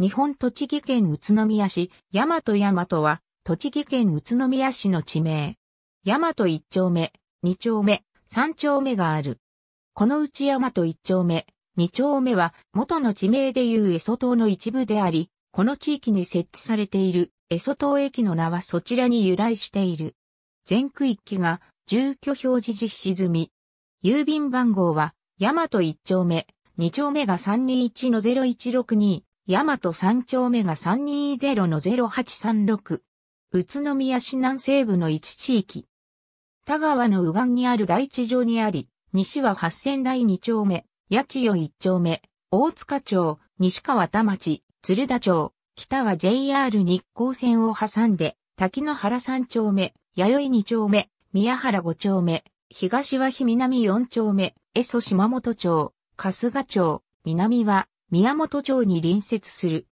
日本栃木県宇都宮市、大和大和は、栃木県宇都宮市の地名。大和一丁目、二丁目、三丁目がある。このうち大和一丁目、二丁目は、元の地名でいう江蘇島の一部であり、この地域に設置されている江蘇島駅の名はそちらに由来している。全区域が住居表示実施済み。郵便番号は、大和一丁目、二丁目が321-0162。大和三丁目が320の0836。宇都宮市南西部の一地域。田川の右岸にある大地上にあり、西は八千台二丁目、八千代一丁目、大塚町、西川田町、鶴田町、北は JR 日光線を挟んで、滝野原三丁目、弥生二丁目、宮原五丁目、東は日南四丁目、江蘇島本町、春日町、南は宮本町に隣接する。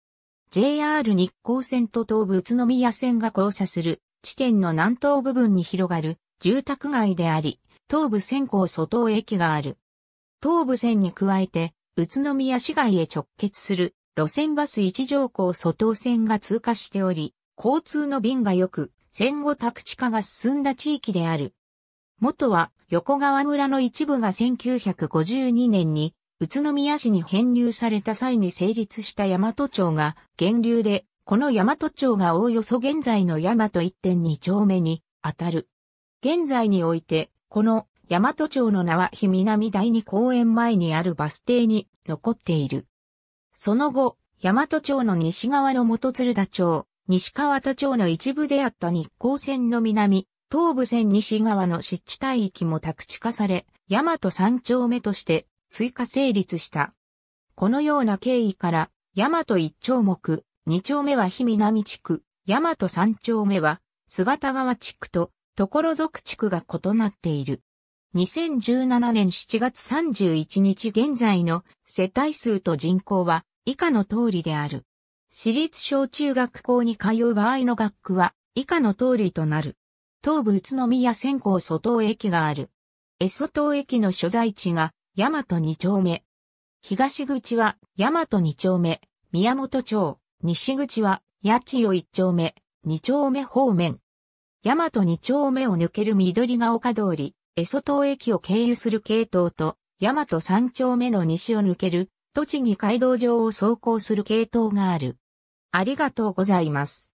JR 日光線と東武宇都宮線が交差する地点の南東部分に広がる住宅街であり、東武線港外駅がある。東武線に加えて、宇都宮市街へ直結する路線バス一条港外線が通過しており、交通の便が良く、戦後宅地化が進んだ地域である。元は横川村の一部が1952年に宇都宮市に編入された際に成立した大和町が源流で、この大和町がおおよそ現在の大和1.2丁目にあたる。現在において、この大和町の名は日南第二公園前にあるバス停に残っている。その後、大和町の西側の元鶴田町、西川田町の一部であった日光線の南、東部線西側の湿地帯域も宅地化され、大和三丁目として追加成立した。このような経緯から、大和一丁目、二丁目は日南地区、大和三丁目は姿川地区と所属地区が異なっている。2017年7月31日現在の世帯数と人口は以下の通りである。私立小中学校に通う場合の学区は以下の通りとなる。東武宇都宮線高外東駅がある。江蘇東駅の所在地が大和2丁目。東口は大和2丁目、宮本町、西口は八千代1丁目、2丁目方面。大和2丁目を抜ける緑が丘通り、江蘇島駅を経由する系統と、大和3丁目の西を抜ける、栃木街道上を走行する系統がある。ありがとうございます。